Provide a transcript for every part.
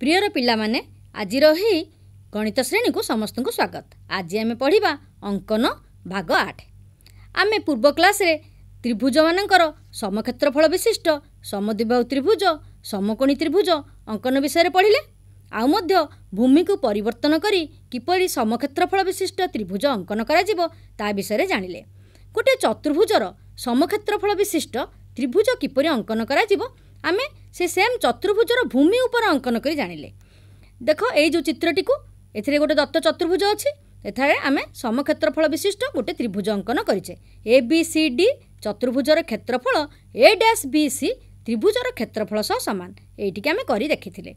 ପ୍ରିୟର ପିଲାମାନେ ଆଜିର ଏହି ଗଣିତ ଶ୍ରେଣୀକୁ ସମସ୍ତଙ୍କୁ ସ୍ୱାଗତ ଆଜି ଆମେ ପଢ଼ିବା ଅଙ୍କନ ଭାଗ ଆଠ ଆମେ ପୂର୍ବ କ୍ଲାସ୍ରେ ତ୍ରିଭୁଜମାନଙ୍କର ସମକ୍ଷେତ୍ରଫଳ ବିଶିଷ୍ଟ ସମଦିବାହୁ ତ୍ରିଭୁଜ ସମକୋଣୀ ତ୍ରିଭୁଜ ଅଙ୍କନ ବିଷୟରେ ପଢ଼ିଲେ ଆଉ ମଧ୍ୟ ଭୂମିକୁ ପରିବର୍ତ୍ତନ କରି କିପରି ସମକ୍ଷେତ୍ରଫଳ ବିଶିଷ୍ଟ ତ୍ରିଭୁଜ ଅଙ୍କନ କରାଯିବ ତା ବିଷୟରେ ଜାଣିଲେ ଗୋଟିଏ ଚତୁର୍ଭୁଜର ସମକ୍ଷେତ୍ରଫଳ ବିଶିଷ୍ଟ ତ୍ରିଭୁଜ କିପରି ଅଙ୍କନ କରାଯିବ ଆମେ ସେ ସେମ୍ ଚତୁର୍ଭୁଜର ଭୂମି ଉପରେ ଅଙ୍କନ କରି ଜାଣିଲେ ଦେଖ ଏଇ ଯେଉଁ ଚିତ୍ରଟିକୁ ଏଥିରେ ଗୋଟେ ଦତ୍ତ ଚତୁର୍ଭୁଜ ଅଛି ଏଠାରେ ଆମେ ସମକ୍ଷେତ୍ରଫଳ ବିଶିଷ୍ଟ ଗୋଟେ ତ୍ରିଭୁଜ ଅଙ୍କନ କରିଛେ ଏ ବି ସି ଡି ଚତୁର୍ଭୁଜର କ୍ଷେତ୍ରଫଳ ଏ ଡ୍ୟାସ୍ ବି ସି ତ୍ରିଭୁଜର କ୍ଷେତ୍ରଫଳ ସହ ସମାନ ଏଇଟିକି ଆମେ କରି ଦେଖିଥିଲେ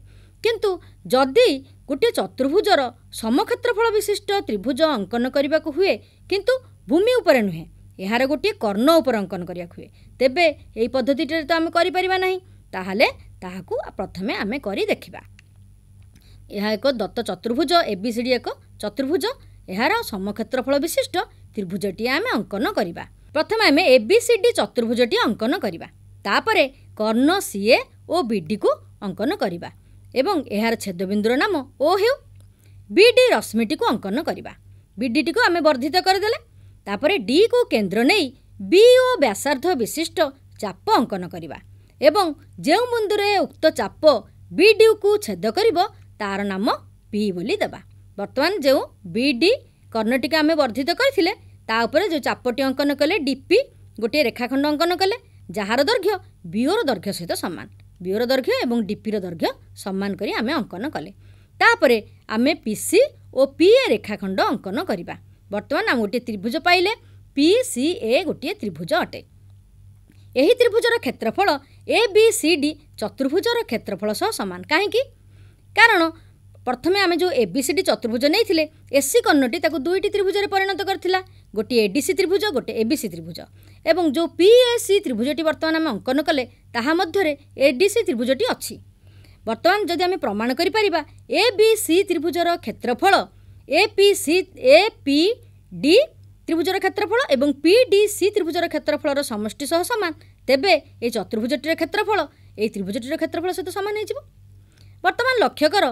କିନ୍ତୁ ଯଦି ଗୋଟିଏ ଚତୁର୍ଭୁଜର ସମକ୍ଷେତ୍ରଫଳ ବିଶିଷ୍ଟ ତ୍ରିଭୁଜ ଅଙ୍କନ କରିବାକୁ ହୁଏ କିନ୍ତୁ ଭୂମି ଉପରେ ନୁହେଁ ଏହାର ଗୋଟିଏ କର୍ଣ୍ଣ ଉପରେ ଅଙ୍କନ କରିବାକୁ ହୁଏ ତେବେ ଏହି ପଦ୍ଧତିଟିରେ ତ ଆମେ କରିପାରିବା ନାହିଁ ତାହେଲେ ତାହାକୁ ପ୍ରଥମେ ଆମେ କରି ଦେଖିବା ଏହା ଏକ ଦତ୍ତ ଚତୁର୍ଭୁଜ ଏ ବି ସି ଡ଼ି ଏକ ଚତୁର୍ଭୁଜ ଏହାର ସମକ୍ଷେତ୍ରଫଳ ବିଶିଷ୍ଟ ତ୍ରିଭୁଜଟିଏ ଆମେ ଅଙ୍କନ କରିବା ପ୍ରଥମେ ଆମେ ଏ ବି ସି ଡ଼ି ଚତୁର୍ଭୁଜଟିଏ ଅଙ୍କନ କରିବା ତାପରେ କର୍ଣ୍ଣ ସିଏ ଓ ବି ଡ଼ିକୁ ଅଙ୍କନ କରିବା ଏବଂ ଏହାର ଛେଦବିନ୍ଦୁର ନାମ ଓ ହେଉ ବି ଡ଼ି ରଶ୍ମିଟିକୁ ଅଙ୍କନ କରିବା ବି ଡ଼ିଟିକୁ ଆମେ ବର୍ଦ୍ଧିତ କରିଦେଲେ ତାପରେ ଡିକୁ କେନ୍ଦ୍ର ନେଇ ବି ଓ ବ୍ୟାସାର୍ଦ୍ଧ ବିଶିଷ୍ଟ ଚାପ ଅଙ୍କନ କରିବା ଏବଂ ଯେଉଁ ବିନ୍ଦୁରେ ଉକ୍ତ ଚାପ ବି ଡିକୁ ଛେଦ କରିବ ତା'ର ନାମ ପି ବୋଲି ଦେବା ବର୍ତ୍ତମାନ ଯେଉଁ ବି ଡି କର୍ଣ୍ଣଟିକୁ ଆମେ ବର୍ଦ୍ଧିତ କରିଥିଲେ ତା ଉପରେ ଯେଉଁ ଚାପଟି ଅଙ୍କନ କଲେ ଡିପି ଗୋଟିଏ ରେଖାଖଣ୍ଡ ଅଙ୍କନ କଲେ ଯାହାର ଦୈର୍ଘ୍ୟ ବିଓର ଦୈର୍ଘ୍ୟ ସହିତ ସମାନ ବିଓର ଦୈର୍ଘ୍ୟ ଏବଂ ଡିପିର ଦୈର୍ଘ୍ୟ ସମାନ କରି ଆମେ ଅଙ୍କନ କଲେ ତାପରେ ଆମେ ପି ସି ଓ ପି ଏ ରେଖାଖଣ୍ଡ ଅଙ୍କନ କରିବା ବର୍ତ୍ତମାନ ଆମେ ଗୋଟିଏ ତ୍ରିଭୁଜ ପାଇଲେ ପି ସି ଏ ଗୋଟିଏ ତ୍ରିଭୁଜ ଅଟେ ଏହି ତ୍ରିଭୁଜର କ୍ଷେତ୍ରଫଳ ଏ ବି ସି ଡି ଚତୁର୍ଭୁଜର କ୍ଷେତ୍ରଫଳ ସହ ସମାନ କାହିଁକି କାରଣ ପ୍ରଥମେ ଆମେ ଯେଉଁ ଏ ବି ସି ଡି ଚତୁର୍ଭୁଜ ନେଇଥିଲେ ଏସ୍ କର୍ଣ୍ଣଟି ତାକୁ ଦୁଇଟି ତ୍ରିଭୁଜରେ ପରିଣତ କରିଥିଲା ଗୋଟିଏ ଏ ଡି ସି ତ୍ରିଭୁଜ ଗୋଟିଏ ଏ ବି ସି ତ୍ରିଭୁଜ ଏବଂ ଯେଉଁ ପି ଏ ସି ତ୍ରିଭୁଜଟି ବର୍ତ୍ତମାନ ଆମେ ଅଙ୍କନ କଲେ ତାହା ମଧ୍ୟରେ ଏ ଡି ସି ତ୍ରିଭୁଜଟି ଅଛି ବର୍ତ୍ତମାନ ଯଦି ଆମେ ପ୍ରମାଣ କରିପାରିବା ଏ ବି ସି ତ୍ରିଭୁଜର କ୍ଷେତ୍ରଫଳ A P C A P D ତ୍ରିଭୁଜର ত্রিভুজর ক্ষেত্রফল এবং ସି ତ୍ରିଭୁଜର କ୍ଷେତ୍ରଫଳର ସମଷ୍ଟି ସହ ସମାନ ତେବେ ଏଇ ଚତୁର୍ଭୁଜଟିର କ୍ଷେତ୍ରଫଳ ଏଇ ତ୍ରିଭୁଜଟିର କ୍ଷେତ୍ରଫଳ ସହିତ ସମାନ ହୋଇଯିବ ବର୍ତ୍ତମାନ ଲକ୍ଷ୍ୟ କର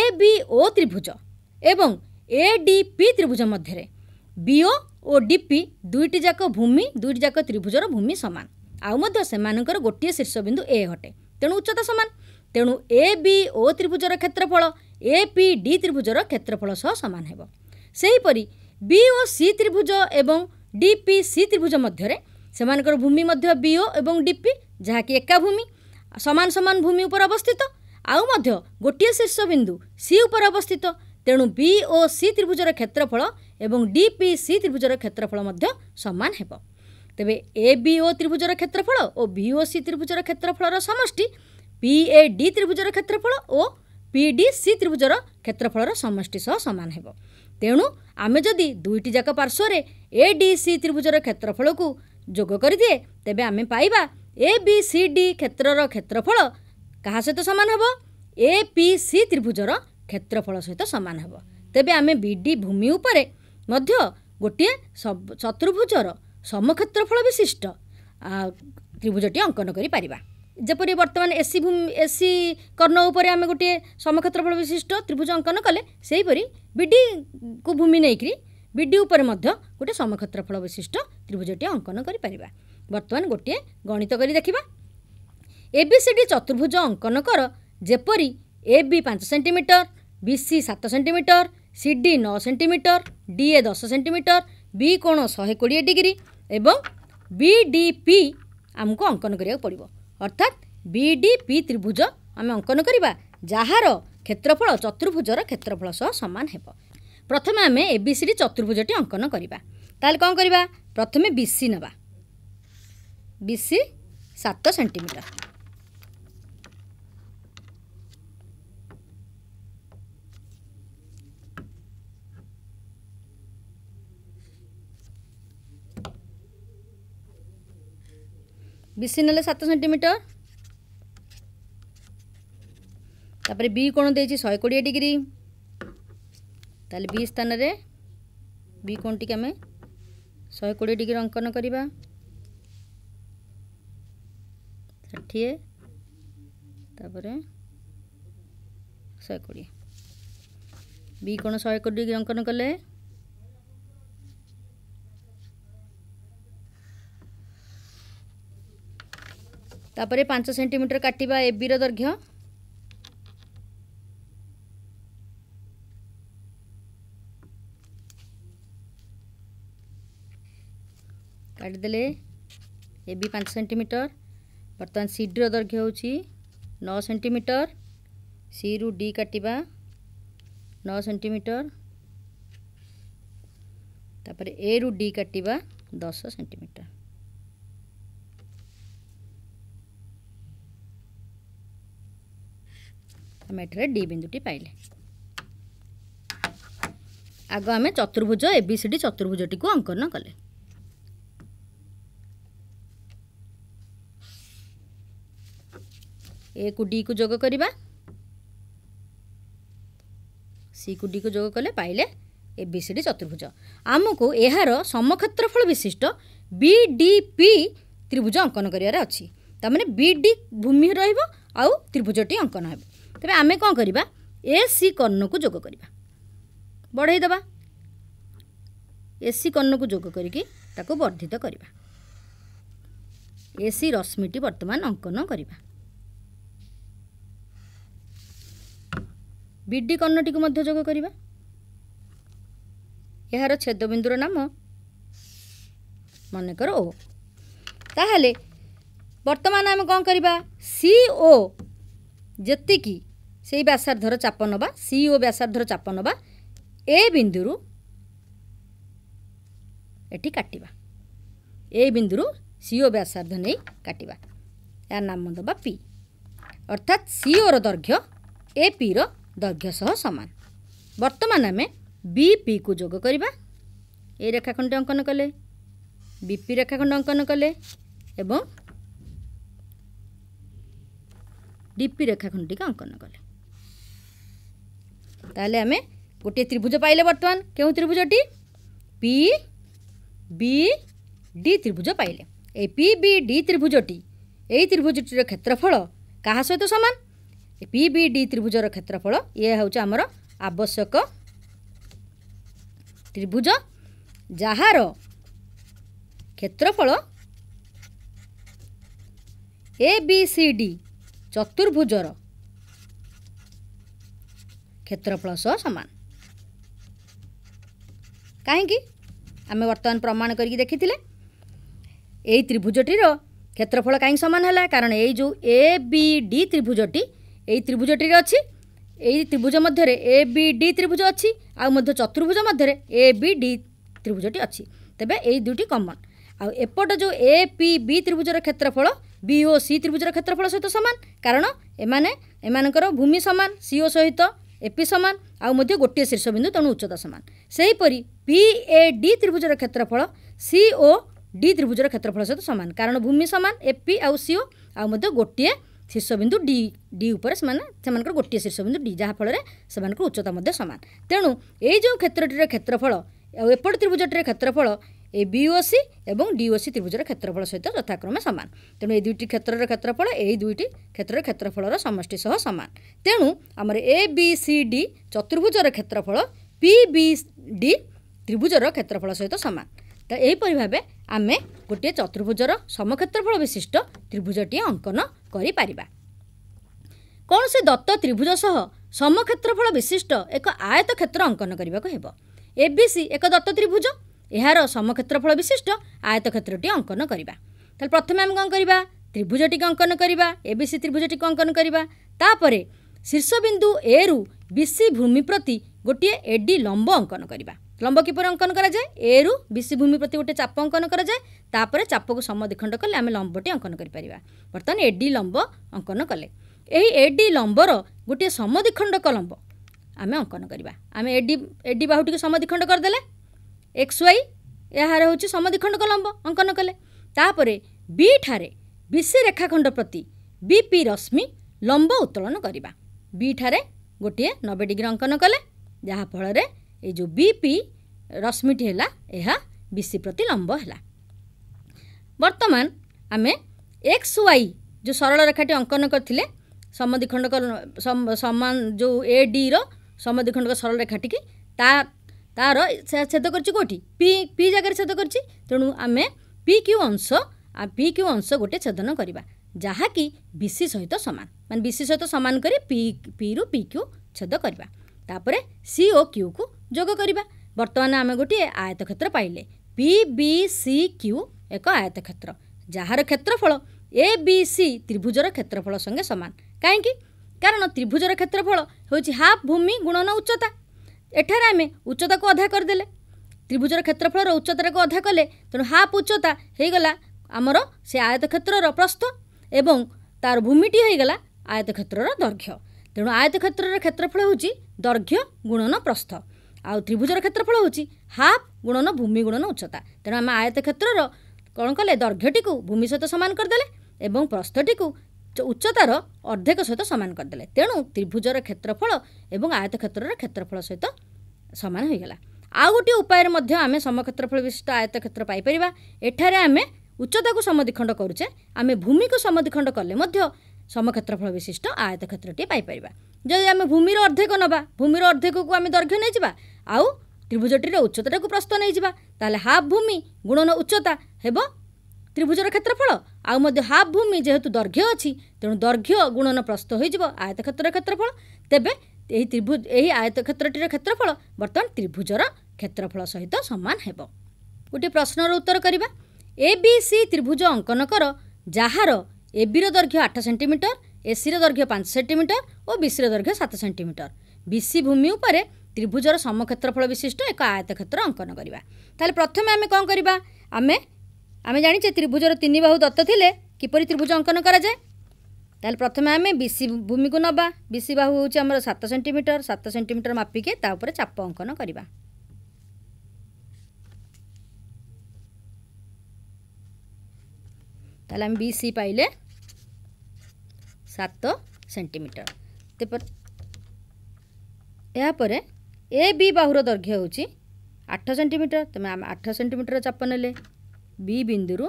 ଏ ବି ଓ ତ୍ରିଭୁଜ ଏବଂ ଏ ଡି ପି ତ୍ରିଭୁଜ ମଧ୍ୟରେ ବିଓ ଓ ଡି ପି ଦୁଇଟି ଯାକ ଭୂମି ଦୁଇଟି ଯାକ ତ୍ରିଭୁଜର ଭୂମି ସମାନ ଆଉ ମଧ୍ୟ ସେମାନଙ୍କର ଗୋଟିଏ ଶୀର୍ଷବିନ୍ଦୁ ଏ ଘଟେ ତେଣୁ ଉଚ୍ଚତା ସମାନ ତେଣୁ ଏ ବି ଓ ତ୍ରିଭୁଜର କ୍ଷେତ୍ରଫଳ ଏ ପି ଡି ତ୍ରିଭୁଜର କ୍ଷେତ୍ରଫଳ ସହ ସମାନ ହେବ ସେହିପରି ବି ଓ ସି ତ୍ରିଭୁଜ ଏବଂ ଡି ପି ସି ତ୍ରିଭୁଜ ମଧ୍ୟରେ ସେମାନଙ୍କର ଭୂମି ମଧ୍ୟ ବିଓ ଏବଂ ଡିପି ଯାହାକି ଏକା ଭୂମି ସମାନ ସମାନ ଭୂମି ଉପରେ ଅବସ୍ଥିତ ଆଉ ମଧ୍ୟ ଗୋଟିଏ ଶୀର୍ଷବିନ୍ଦୁ ସି ଉପରେ ଅବସ୍ଥିତ ତେଣୁ ବି ଓ ସି ତ୍ରିଭୁଜର କ୍ଷେତ୍ରଫଳ ଏବଂ ଡି ପି ସି ତ୍ରିଭୁଜର କ୍ଷେତ୍ରଫଳ ମଧ୍ୟ ସମାନ ହେବ ତେବେ ଏ ବି ଓ ତ୍ରିଭୁଜର କ୍ଷେତ୍ରଫଳ ଓ ବି ଓ ସି ତ୍ରିଭୁଜର କ୍ଷେତ୍ରଫଳର ସମଷ୍ଟି ପି ଏ ଡି ତ୍ରିଭୁଜର କ୍ଷେତ୍ରଫଳ ଓ ପି ଡି ସି ତ୍ରିଭୁଜର କ୍ଷେତ୍ରଫଳର ସମଷ୍ଟି ସହ ସମାନ ହେବ ତେଣୁ ଆମେ ଯଦି ଦୁଇଟି ଯାକ ପାର୍ଶ୍ୱରେ ଏ ଡି ସି ତ୍ରିଭୁଜର କ୍ଷେତ୍ରଫଳକୁ ଯୋଗ କରିଦିଏ ତେବେ ଆମେ ପାଇବା ଏ ବି ସି ଡି କ୍ଷେତ୍ରର କ୍ଷେତ୍ରଫଳ କାହା ସହିତ ସମାନ ହେବ ଏ ପି ସି ତ୍ରିଭୁଜର କ୍ଷେତ୍ରଫଳ ସହିତ ସମାନ ହେବ ତେବେ ଆମେ ବି ଡି ଭୂମି ଉପରେ ମଧ୍ୟ ଗୋଟିଏ ଚତୁର୍ଭୁଜର ସମକ୍ଷେତ୍ରଫଳ ବିଶିଷ୍ଟ ତ୍ରିଭୁଜଟି ଅଙ୍କନ କରିପାରିବା ଯେପରି ବର୍ତ୍ତମାନ ଏସି ଭୂମି ଏସି କର୍ଣ୍ଣ ଉପରେ ଆମେ ଗୋଟିଏ ସମକ୍ଷେତ୍ରଫଳ ବିଶିଷ୍ଟ ତ୍ରିଭୁଜ ଅଙ୍କନ କଲେ ସେହିପରି ବିଡ଼ିକୁ ଭୂମି ନେଇକରି ବିଡ଼ି ଉପରେ ମଧ୍ୟ ଗୋଟିଏ ସମକ୍ଷେତ୍ରଫଳ ବିଶିଷ୍ଟ ତ୍ରିଭୁଜଟିଏ ଅଙ୍କନ କରିପାରିବା ବର୍ତ୍ତମାନ ଗୋଟିଏ ଗଣିତ କରି ଦେଖିବା ଏ ବି ସି ଡି ଚତୁର୍ଭୁଜ ଅଙ୍କନ କର ଯେପରି ଏ ବି ପାଞ୍ଚ ସେଣ୍ଟିମିଟର ବି ସି ସାତ ସେଣ୍ଟିମିଟର ସି ଡି ନଅ ସେଣ୍ଟିମିଟର ଡି ଏ ଦଶ ସେଣ୍ଟିମିଟର ବି କୋଣ ଶହେ କୋଡ଼ିଏ ଡିଗ୍ରୀ ଏବଂ ବି ଡି ପି ଆମକୁ ଅଙ୍କନ କରିବାକୁ ପଡ଼ିବ ଅର୍ଥାତ୍ ବି ଡି ପି ତ୍ରିଭୁଜ ଆମେ ଅଙ୍କନ କରିବା ଯାହାର କ୍ଷେତ୍ରଫଳ ଚତୁର୍ଭୁଜର କ୍ଷେତ୍ରଫଳ ସହ ସମାନ ହେବ ପ୍ରଥମେ ଆମେ ଏ ବି ସି ଚତୁର୍ଭୁଜଟି ଅଙ୍କନ କରିବା ତାହେଲେ କ'ଣ କରିବା ପ୍ରଥମେ ବି ସି ନେବା ବି ସି ସାତ ସେଣ୍ଟିମିଟର ବିସି ନେଲେ ସାତ ସେଣ୍ଟିମିଟର ତାପରେ ବି କୋଣ ଦେଇଛି ଶହେ କୋଡ଼ିଏ ଡିଗ୍ରୀ ताले बी स्थान रे बी कोण टिके हमें शहे कोड़े डिग्री अंकन करवा षाठीएपर शहे कोड़े बी कोण शहे कोड़े डिग्री अंकन कले तापर पांच सेंटीमीटर काटा ए बी रैर्घ्य କାଟିଦେଲେ ଏ ବି ପାଞ୍ଚ ସେଣ୍ଟିମିଟର ବର୍ତ୍ତମାନ ସିଡ଼ିର ଦୈର୍ଘ୍ୟ ହେଉଛି ନଅ ସେଣ୍ଟିମିଟର ସିରୁ ଡି କାଟିବା ନଅ ସେଣ୍ଟିମିଟର ତାପରେ ଏରୁ ଡି କାଟିବା ଦଶ ସେଣ୍ଟିମିଟର ଆମେ ଏଠାରେ ଡି ବିନ୍ଦୁଟି ପାଇଲେ ଆଗ ଆମେ ଚତୁର୍ଭୁଜ ଏ ବି ସି ଡି ଚତୁର୍ଭୁଜଟିକୁ ଅଙ୍କନ କଲେ ए को डी को जोग करवा सी को डी को जोग कले पाइले ए बी सी डी चतुर्भुज आमको यार समक्षेत्रफल विशिष्ट बी डी पी त्रिभुज अंकन करार अच्छी तमें बी डी भूमि रु त्रिभुजटी अंकन हो ते आम कौन करवा ए सी कर्ण को जोग करवा बढ़ईद एसी कर्ण को जोग करके बर्धित करवा एसी रश्मिटी वर्तमान अंकन करवा ବିଡି କର୍ଣ୍ଣଟିକୁ ମଧ୍ୟ ଯୋଗ କରିବା ଏହାର ଛେଦବିନ୍ଦୁର ନାମ ମନେକର ଓ ତାହେଲେ ବର୍ତ୍ତମାନ ଆମେ କ'ଣ କରିବା ସି ଓ ଯେତିକି ସେଇ ବ୍ୟାସାର୍ଦ୍ଧର ଚାପ ନେବା ସି ଓ ବ୍ୟାସାର୍ଦ୍ଧର ଚାପ ନେବା ଏ ବିନ୍ଦୁରୁ ଏଠି କାଟିବା ଏ ବିନ୍ଦୁରୁ ସି ଓ ବ୍ୟାସାର୍ଦ୍ଧ ନେଇ କାଟିବା ଏହାର ନାମ ଦେବା ପି ଅର୍ଥାତ୍ ସିଓର ଦୈର୍ଘ୍ୟ ଏ ପିର ଦୈର୍ଘ୍ୟ ସହ ସମାନ ବର୍ତ୍ତମାନ ଆମେ ବି ପିକୁ ଯୋଗ କରିବା ଏ ରେଖାଖଣ୍ଡ ଅଙ୍କନ କଲେ ବିପି ରେଖାଖଣ୍ଡ ଅଙ୍କନ କଲେ ଏବଂ ডিপি রেখাখণ্ডটিকে অঙ্কন কলে তাহলে আমি গোটিয়ে ত্রিভুজ পাইলে বর্তমান কেউ ত্রিভুজটি পি বি ডি ত্রিভুজ পাইলে এই পি বি ডি ত্রিভুজটি এই ত্রিভুজটির ক্ষেত্রফল কাহা সহ সমান ପି ବି ଡି ତ୍ରିଭୁଜର କ୍ଷେତ୍ରଫଳ ଇଏ ହେଉଛି ଆମର ଆବଶ୍ୟକ ତ୍ରିଭୁଜ ଯାହାର କ୍ଷେତ୍ରଫଳ ଏ ବି ସି ଡି ଚତୁର୍ଭୁଜର କ୍ଷେତ୍ରଫଳ ସହ ସମାନ କାହିଁକି ଆମେ ବର୍ତ୍ତମାନ ପ୍ରମାଣ କରିକି ଦେଖିଥିଲେ ଏଇ ତ୍ରିଭୁଜଟିର କ୍ଷେତ୍ରଫଳ କାହିଁକି ସମାନ ହେଲା କାରଣ ଏଇ ଯେଉଁ ଏ ବି ଡି ତ୍ରିଭୁଜଟି এই ত্রিভুজটিরে ଅଛି এই ত্রিভুজ মধ্যে এ বি ডি ত্রিভুজ ଅଛି ଆଉ ମଧ୍ୟ ଚତୁର୍ଭୁଜ ମଧ୍ୟରେ ଏ ବି ଡି ত্রিভুজটি ଅଛି তবে এই দুটি কমন আপটে যে এ পি বি ত্রিভুজর ক্ষেত্রফল বি ও সি ত্রিভুজর ক্ষেত্রফল সহ সমান কারণ এমানে এমানকর ভূমি সমান সি ও সহিত এপি সমান আউ মধ্যে গোটিয়ে শীর্ষবিন্দু তেমন উচ্চতা সমান সেইপরি পি এ ডি ত্রিভুজর ক্ষেত্রফল সি ও ডি ত্রিভুজর ক্ষেত্রফল সহ সমান কারণ ভূমি সমান এপি আউ সি ও আউ মধ্যে গোটিয়ে ଶୀର୍ଷବିନ୍ଦୁ ଡି ଡି ଉପରେ ସେମାନେ ସେମାନଙ୍କର ଗୋଟିଏ ଶୀର୍ଷବିନ୍ଦୁ ଡି ଯାହାଫଳରେ ସେମାନଙ୍କର ଉଚ୍ଚତା ମଧ୍ୟ ସମାନ ତେଣୁ ଏଇ ଯେଉଁ କ୍ଷେତ୍ରଟିର କ୍ଷେତ୍ରଫଳ ଆଉ ଏପଟ ତ୍ରିଭୁଜଟିର କ୍ଷେତ୍ରଫଳ ଏ ବିଓସି ଏବଂ ଡିଓସି ତ୍ରିଭୁଜର କ୍ଷେତ୍ରଫଳ ସହିତ ଯଥାକ୍ରମେ ସମାନ ତେଣୁ ଏହି ଦୁଇଟି କ୍ଷେତ୍ରର କ୍ଷେତ୍ରଫଳ ଏହି ଦୁଇଟି କ୍ଷେତ୍ରର କ୍ଷେତ୍ରଫଳର ସମଷ୍ଟି ସହ ସମାନ ତେଣୁ ଆମର ଏ ବି ସି ଡି ଚତୁର୍ଭୁଜର କ୍ଷେତ୍ରଫଳ ପି ବି ଡି ତ୍ରିଭୁଜର କ୍ଷେତ୍ରଫଳ ସହିତ ସମାନ ତ ଏହିପରି ଭାବେ ଆମେ ଗୋଟିଏ ଚତୁର୍ଭୁଜର ସମକ୍ଷେତ୍ରଫଳ ବିଶିଷ୍ଟ ତ୍ରିଭୁଜଟିଏ ଅଙ୍କନ କରିପାରିବା କୌଣସି ଦତ୍ତ ତ୍ରିଭୁଜ ସହ ସମକ୍ଷେତ୍ରଫଳ ବିଶିଷ୍ଟ ଏକ ଆୟତ କ୍ଷେତ୍ର ଅଙ୍କନ କରିବାକୁ ହେବ ଏ ବି ସି ଏକ ଦତ୍ତ ତ୍ରିଭୁଜ ଏହାର ସମକ୍ଷେତ୍ରଫଳ ବିଶିଷ୍ଟ ଆୟତ କ୍ଷେତ୍ରଟିଏ ଅଙ୍କନ କରିବା ତାହେଲେ ପ୍ରଥମେ ଆମେ କ'ଣ କରିବା ତ୍ରିଭୁଜଟିକୁ ଅଙ୍କନ କରିବା ଏ ବି ସି ତ୍ରିଭୁଜଟିକୁ ଅଙ୍କନ କରିବା ତାପରେ ଶୀର୍ଷବିନ୍ଦୁ ଏରୁ ବି ସି ଭୂମି ପ୍ରତି ଗୋଟିଏ ଏ ଲମ୍ବ ଅଙ୍କନ କରିବା ଲମ୍ବ କିପରି ଅଙ୍କନ କରାଯାଏ ଏରୁ ବିଶି ଭୂମି ପ୍ରତି ଗୋଟେ ଚାପ ଅଙ୍କନ କରାଯାଏ ତାପରେ ଚାପକୁ ସମଦିଖଣ୍ଡ କଲେ ଆମେ ଲମ୍ବଟି ଅଙ୍କନ କରିପାରିବା ବର୍ତ୍ତମାନ ଏ ଡି ଲମ୍ବ ଅଙ୍କନ କଲେ ଏହି ଏ ଡି ଲମ୍ବର ଗୋଟିଏ ସମଦିଖଣ୍ଡ କଲମ୍ବ ଆମେ ଅଙ୍କନ କରିବା ଆମେ ଏ ଡି ଏ ଡି ବାହୁଟିକୁ ସମଦିଖଣ୍ଡ କରିଦେଲେ ଏକ୍ସ ୱାଇ ଏହାର ହେଉଛି ସମଦିଖଣ୍ଡ କଲମ୍ବ ଅଙ୍କନ କଲେ ତାପରେ ବି ଠାରେ ବି ସି ରେଖାଖଣ୍ଡ ପ୍ରତି ବି ପି ରଶ୍ମି ଲମ୍ବ ଉତ୍ତୋଳନ କରିବା ବି ଠାରେ ଗୋଟିଏ ନବେ ଡିଗ୍ରୀ ଅଙ୍କନ କଲେ ଯାହାଫଳରେ एउ विपि रश्मिटी होला एहा विसि प्रति लम्ब होला वर्तमान आमे एक्स वाई जो अंकन अङ्कन गरि समुदिखण्डको समान जो ए र समुद्धिटी ता ता छेद पी जगह छेद गरि तेणु आमे क्यू अंश क्यू अंश गए छदन गरेको जहाँकि विसि सहित समान मसि सहित समान कि पिरु पिक्यु छे्छेदान सिओ क्यू को ଯୋଗ କରିବା ବର୍ତ୍ତମାନ ଆମେ ଗୋଟିଏ ଆୟତକ୍ଷେତ୍ର ପାଇଲେ ପି ବି ସି କ୍ୟୁ ଏକ ଆୟତକ୍ଷେତ୍ର ଯାହାର କ୍ଷେତ୍ରଫଳ ଏ ବି ସି ତ୍ରିଭୁଜର କ୍ଷେତ୍ରଫଳ ସଙ୍ଗେ ସମାନ କାହିଁକି କାରଣ ତ୍ରିଭୁଜର କ୍ଷେତ୍ରଫଳ ହେଉଛି ହାଫ୍ ଭୂମି ଗୁଣନ ଉଚ୍ଚତା ଏଠାରେ ଆମେ ଉଚ୍ଚତାକୁ ଅଧା କରିଦେଲେ ତ୍ରିଭୁଜର କ୍ଷେତ୍ରଫଳର ଉଚ୍ଚତାକୁ ଅଧା କଲେ ତେଣୁ ହାଫ୍ ଉଚ୍ଚତା ହୋଇଗଲା ଆମର ସେ ଆୟତକ୍ଷେତ୍ରର ପ୍ରସ୍ତ ଏବଂ ତା'ର ଭୂମିଟି ହୋଇଗଲା ଆୟତକ୍ଷେତ୍ରର ଦୈର୍ଘ୍ୟ ତେଣୁ ଆୟତକ୍ଷେତ୍ରର କ୍ଷେତ୍ରଫଳ ହେଉଛି ଦୈର୍ଘ୍ୟ ଗୁଣନ ପ୍ରସ୍ତ ଆଉ ତ୍ରିଭୁଜର କ୍ଷେତ୍ରଫଳ ହେଉଛି ହାଫ୍ ଗୁଣନ ଭୂମି ଗୁଣନ ଉଚ୍ଚତା ତେଣୁ ଆମେ ଆୟତ କ୍ଷେତ୍ରର କ'ଣ କଲେ ଦୈର୍ଘ୍ୟଟିକୁ ଭୂମି ସହିତ ସମାନ କରିଦେଲେ ଏବଂ ପ୍ରସ୍ଥଟିକୁ ଉଚ୍ଚତାର ଅର୍ଦ୍ଧେକ ସହିତ ସମାନ କରିଦେଲେ ତେଣୁ ତ୍ରିଭୁଜର କ୍ଷେତ୍ରଫଳ ଏବଂ ଆୟତ କ୍ଷେତ୍ରର କ୍ଷେତ୍ରଫଳ ସହିତ ସମାନ ହୋଇଗଲା ଆଉ ଗୋଟିଏ ଉପାୟରେ ମଧ୍ୟ ଆମେ ସମକ୍ଷେତ୍ରଫଳ ବିଶିଷ୍ଟ ଆୟତ କ୍ଷେତ୍ର ପାଇପାରିବା ଏଠାରେ ଆମେ ଉଚ୍ଚତାକୁ ସମଦିଖଣ୍ଡ କରୁଛେ ଆମେ ଭୂମିକୁ ସମଦିଖଣ୍ଡ କଲେ ମଧ୍ୟ ସମକ୍ଷେତ୍ରଫଳ ବିଶିଷ୍ଟ ଆୟତ କ୍ଷେତ୍ରଟିଏ ପାଇପାରିବା ଯଦି ଆମେ ଭୂମିର ଅର୍ଦ୍ଧେକ ନେବା ଭୂମିର ଅର୍ଦ୍ଧେକକୁ ଆମେ ଦୈର୍ଘ୍ୟ ନେଇଯିବା ଆଉ ତ୍ରିଭୁଜଟିର ଉଚ୍ଚତାଟାକୁ ପ୍ରସ୍ତ ନେଇଯିବା ତାହେଲେ ହାଫ୍ ଭୂମି ଗୁଣନ ଉଚ୍ଚତା ହେବ ତ୍ରିଭୁଜର କ୍ଷେତ୍ରଫଳ ଆଉ ମଧ୍ୟ ହାଫ୍ ଭୂମି ଯେହେତୁ ଦୈର୍ଘ୍ୟ ଅଛି ତେଣୁ ଦୈର୍ଘ୍ୟ ଗୁଣନ ପ୍ରସ୍ତ ହୋଇଯିବ ଆୟତ କ୍ଷେତ୍ରର କ୍ଷେତ୍ରଫଳ ତେବେ ଏହି ତ୍ରିଭୁଜ ଏହି ଆୟତ କ୍ଷେତ୍ରଟିର କ୍ଷେତ୍ରଫଳ ବର୍ତ୍ତମାନ ତ୍ରିଭୁଜର କ୍ଷେତ୍ରଫଳ ସହିତ ସମାନ ହେବ ଗୋଟିଏ ପ୍ରଶ୍ନର ଉତ୍ତର କରିବା ଏ ବି ସି ତ୍ରିଭୁଜ ଅଙ୍କନ କର ଯାହାର এবির দৈর্ঘ্য আট সেটিমিটর এসির দৈর্ঘ্য পাঁচ সেটিমিটর ও বিসির দৈর্ঘ্য সাত সেটিমিটর বিসি ভূমি উপরে ত্রিভুজর সমক্ষেত্রফল বিশিষ্ট এক আয়তক্ষেত্র অঙ্কন করা তাহলে প্রথমে আমি কম করা আমি আমি জাঁচে ত্রিভুজর তিন বাহু দত্ত লে কিপর ত্রিভুজ অঙ্কন করা যায় তাহলে প্রথমে আমি বিসি ভূমিকে নবা বিসি বাহু হচ্ছে আমার সাত সেটিমিটর সাত সেটিমিটর মাপিকি তা উপরে চাপ অঙ্কন করা তাহলে আমি বিসি পাইলে ସାତ ସେଣ୍ଟିମିଟର ଏହାପରେ ଏ ବି ବାହୁର ଦୈର୍ଘ୍ୟ ହେଉଛି ଆଠ ସେଣ୍ଟିମିଟର ତୁମେ ଆମେ ଆଠ ସେଣ୍ଟିମିଟର ଚାପ ନେଲେ ବି ବିନ୍ଦୁରୁ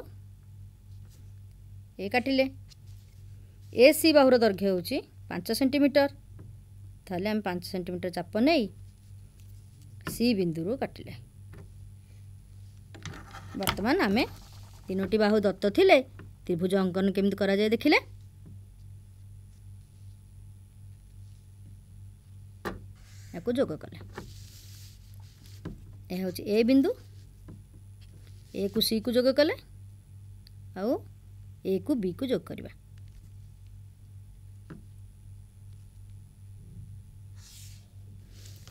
ଏ କାଟିଲେ ଏ ସି ବାହୁର ଦୈର୍ଘ୍ୟ ହେଉଛି ପାଞ୍ଚ ସେଣ୍ଟିମିଟର ତାହେଲେ ଆମେ ପାଞ୍ଚ ସେଣ୍ଟିମିଟର ଚାପ ନେଇ ସି ବିନ୍ଦୁରୁ କାଟିଲେ ବର୍ତ୍ତମାନ ଆମେ ତିନୋଟି ବାହୁ ଦତ୍ତ ଥିଲେ ତ୍ରିଭୁଜ ଅଙ୍କନ କେମିତି କରାଯାଏ ଦେଖିଲେ ଏହାକୁ ଯୋଗ କଲେ ଏହା ହେଉଛି ଏ ବିନ୍ଦୁ ଏକୁ ସିକୁ ଯୋଗ କଲେ ଆଉ ଏକୁ ବିକୁ ଯୋଗ କରିବା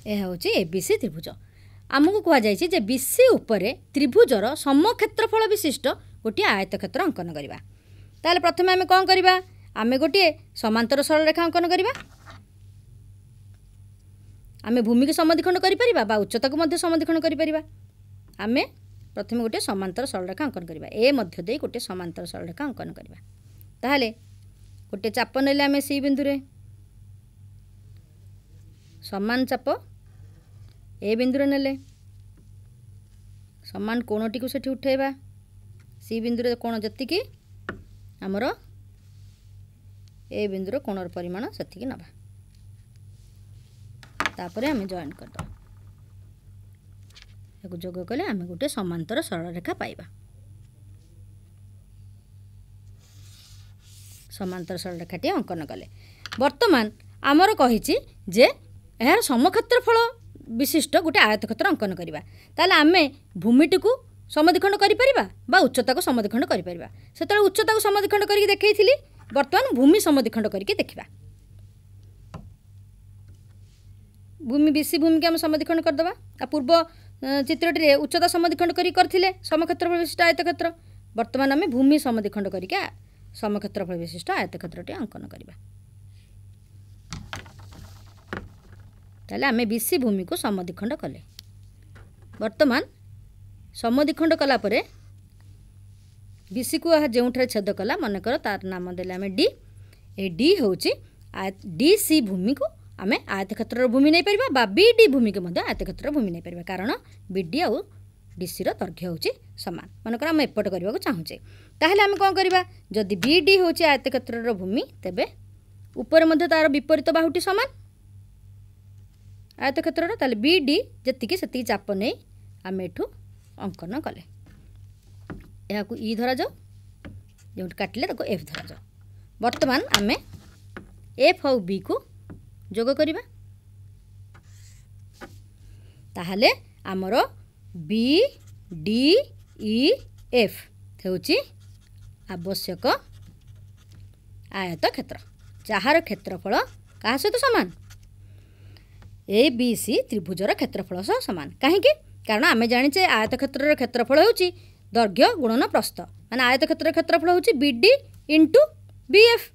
ଏହା ହେଉଛି ଏ ବି ସି ତ୍ରିଭୁଜ ଆମକୁ କୁହାଯାଇଛି ଯେ ବି ସି ଉପରେ ତ୍ରିଭୁଜର ସମକ୍ଷେତ୍ରଫଳ ବିଶିଷ୍ଟ ଗୋଟିଏ ଆୟତକ୍ଷେତ୍ର ଅଙ୍କନ କରିବା ତାହେଲେ ପ୍ରଥମେ ଆମେ କ'ଣ କରିବା ଆମେ ଗୋଟିଏ ସମାନ୍ତର ସରଳରେଖା ଅଙ୍କନ କରିବା ଆମେ ଭୂମିକୁ ସମଧିକ୍ଷଣ କରିପାରିବା ବା ଉଚ୍ଚତାକୁ ମଧ୍ୟ ସମଧିକ୍ଷଣ କରିପାରିବା ଆମେ ପ୍ରଥମେ ଗୋଟିଏ ସମାନ୍ତର ସରଳରେଖା ଅଙ୍କନ କରିବା ଏ ମଧ୍ୟ ଦେଇ ଗୋଟିଏ ସମାନ୍ତର ସରଳରେଖା ଅଙ୍କନ କରିବା ତାହେଲେ ଗୋଟିଏ ଚାପ ନେଲେ ଆମେ ସେଇ ବିନ୍ଦୁରେ ସମାନ ଚାପ ଏ ବିନ୍ଦୁରେ ନେଲେ ସମାନ କୋଣଟିକୁ ସେଠି ଉଠାଇବା ସି ବିନ୍ଦୁରେ କୋଣ ଯେତିକି ଆମର ଏ ବିନ୍ଦୁର କୋଣର ପରିମାଣ ସେତିକି ନେବା ତାପରେ ଆମେ ଜଏଣ୍ଟ କରିଦେବା ଏହାକୁ ଯୋଗ କଲେ ଆମେ ଗୋଟିଏ ସମାନ୍ତର ସରଳରେଖା ପାଇବା ସମାନ୍ତର ସରଳରେଖାଟିଏ ଅଙ୍କନ କଲେ ବର୍ତ୍ତମାନ ଆମର କହିଛି ଯେ ଏହାର ସମକ୍ଷେତ୍ରଫଳ ବିଶିଷ୍ଟ ଗୋଟିଏ ଆୟତକ୍ଷେତ୍ର ଅଙ୍କନ କରିବା ତାହେଲେ ଆମେ ଭୂମିଟିକୁ ସମଧିକ୍ଷଣ କରିପାରିବା ବା ଉଚ୍ଚତାକୁ ସମଧିକ୍ଷଣ କରିପାରିବା ସେତେବେଳେ ଉଚ୍ଚତାକୁ ସମଧିକ୍ଷଣ କରିକି ଦେଖେଇଥିଲି ବର୍ତ୍ତମାନ ଭୂମି ସମଧିକ୍ଷଣ କରିକି ଦେଖିବା ଭୂମି ବିସି ଭୂମିକୁ ଆମେ ସମଧିକ୍ଷଣ କରିଦେବା ଆଉ ପୂର୍ବ ଚିତ୍ରଟିରେ ଉଚ୍ଚତା ସମଧିକ୍ଷଣ କରି କରିଥିଲେ ସମକ୍ଷେତ୍ରଫଳ ବିଶିଷ୍ଟ ଆୟତକ୍ଷେତ୍ର ବର୍ତ୍ତମାନ ଆମେ ଭୂମି ସମଧିକ୍ଷଣ କରିକି ସମକ୍ଷେତ୍ରଫଳ ବିଶିଷ୍ଟ ଆୟତକ୍ଷେତ୍ରଟି ଅଙ୍କନ କରିବା ତାହେଲେ ଆମେ ବିସି ଭୂମିକୁ ସମଧିଖଣ୍ଡ କଲେ ବର୍ତ୍ତମାନ ସମଧିଖଣ୍ଡ କଲା ପରେ ବିସିକୁ ଏହା ଯେଉଁଠାରେ ଛେଦ କଲା ମନେକର ତାର ନାମ ଦେଲେ ଆମେ ଡି ଏ ଡି ହେଉଛି ଡି ସି ଭୂମିକୁ आम आयत क्षेत्र भूमि नहीं पार बी भूमि को आयत क्षेत्र भूमि नहीं पार कारण विडी आउ डीसी दर्घ्य हूँ सामान मनकर आम एपट करने चाहूचे तेल आम कौन करवादी बी डी हूँ आयत क्षेत्र भूमि तेज उपर तार विपरीत बाहूटी सामान आयत क्षेत्र बी डी जी से चाप नहीं आम यू अंकन कले धरा जाऊ जो काटिले एफ धरा जाऊ बर्तमान आम एफ आउ बी को যোগ করা তাহলে আমার বি ডি ই এফ ହେଉଛି ଆବଶ୍ୟକ ଆୟତ କ୍ଷେତ୍ର ଯାହାର କ୍ଷେତ୍ରଫଳ କାହା ସହିତ ସମାନ ଏ ବି ସି ତ୍ରିଭୁଜର କ୍ଷେତ୍ରଫଳ ସହ ସମାନ କାହିଁକି କାରଣ ଆମେ ଜାଣିଛେ ଆୟତ କ୍ଷେତ୍ରର କ୍ଷେତ୍ରଫଳ ହେଉଛି ଦୈର୍ଘ୍ୟ ଗୁଣନ ପ୍ରସ୍ତ ମାନେ ଆୟତ କ୍ଷେତ୍ରର କ୍ଷେତ୍ରଫଳ ହେଉଛି B D into B F